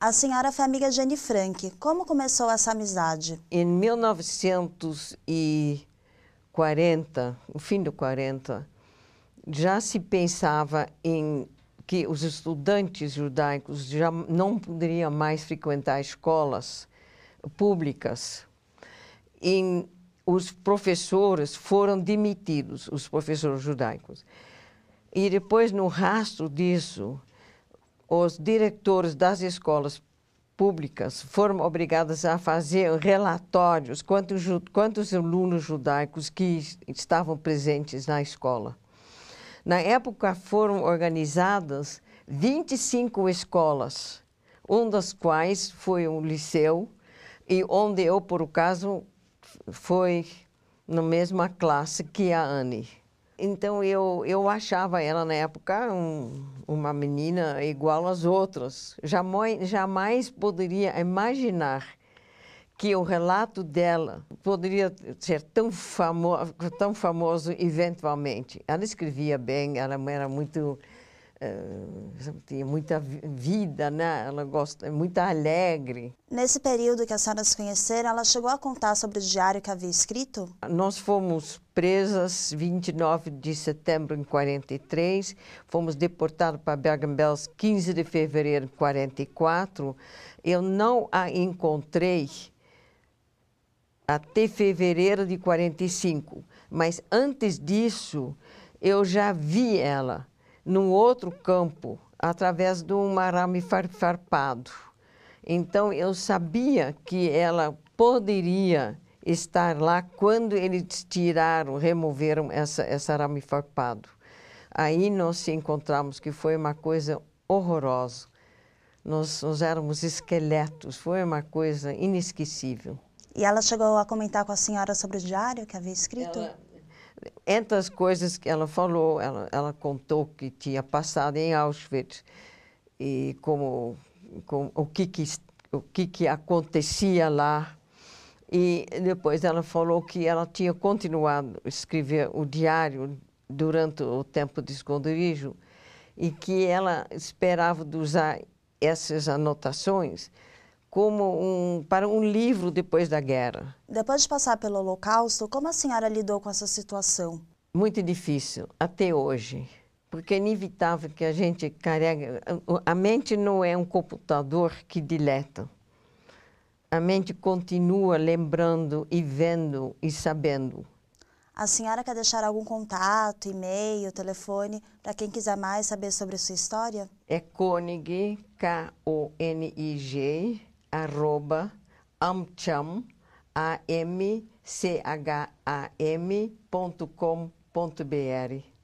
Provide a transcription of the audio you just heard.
A senhora foi amiga de Anne Frank. Como começou essa amizade? Em 1940, o fim do 40, já se pensava em que os estudantes judaicos já não poderiam mais frequentar escolas públicas. E os professores foram demitidos, os professores judaicos. E depois, no rastro disso, os diretores das escolas públicas foram obrigados a fazer relatórios quantos, quantos alunos judaicos que estavam presentes na escola. Na época foram organizadas 25 escolas, uma das quais foi um liceu e onde eu, por acaso, fui na mesma classe que a Anne. Então, eu eu achava ela, na época, um uma menina igual às outras. jamais jamais poderia imaginar que o relato dela poderia ser tão, famo tão famoso eventualmente. Ela escrevia bem, ela era muito ah, tinha muita vida, né? Ela gosta, é muito alegre. Nesse período que a senhora se conheceram, ela chegou a contar sobre o diário que havia escrito? Nós fomos presas 29 de setembro de 43, fomos deportados para Bergen-Belsen 15 de fevereiro de 44. Eu não a encontrei até fevereiro de 45, mas antes disso eu já vi ela num outro campo através de um arame farpado. Então eu sabia que ela poderia estar lá quando eles tiraram, removeram essa esse arame farpado. Aí nós se encontramos que foi uma coisa horrorosa. Nós, nós éramos esqueletos, foi uma coisa inesquecível. E ela chegou a comentar com a senhora sobre o diário que havia escrito? Ela entre as coisas que ela falou, ela, ela contou que tinha passado em Auschwitz e como, como o, que, que, o que, que acontecia lá. E depois ela falou que ela tinha continuado a escrever o diário durante o tempo de esconderijo e que ela esperava usar essas anotações como um, para um livro depois da guerra. Depois de passar pelo Holocausto, como a senhora lidou com essa situação? Muito difícil, até hoje. Porque é inevitável que a gente carregue. A mente não é um computador que dileta. A mente continua lembrando e vendo e sabendo. A senhora quer deixar algum contato, e-mail, telefone, para quem quiser mais saber sobre sua história? É Koenig, K-O-N-I-G, arroba amcham, a m c h a m ponto com ponto br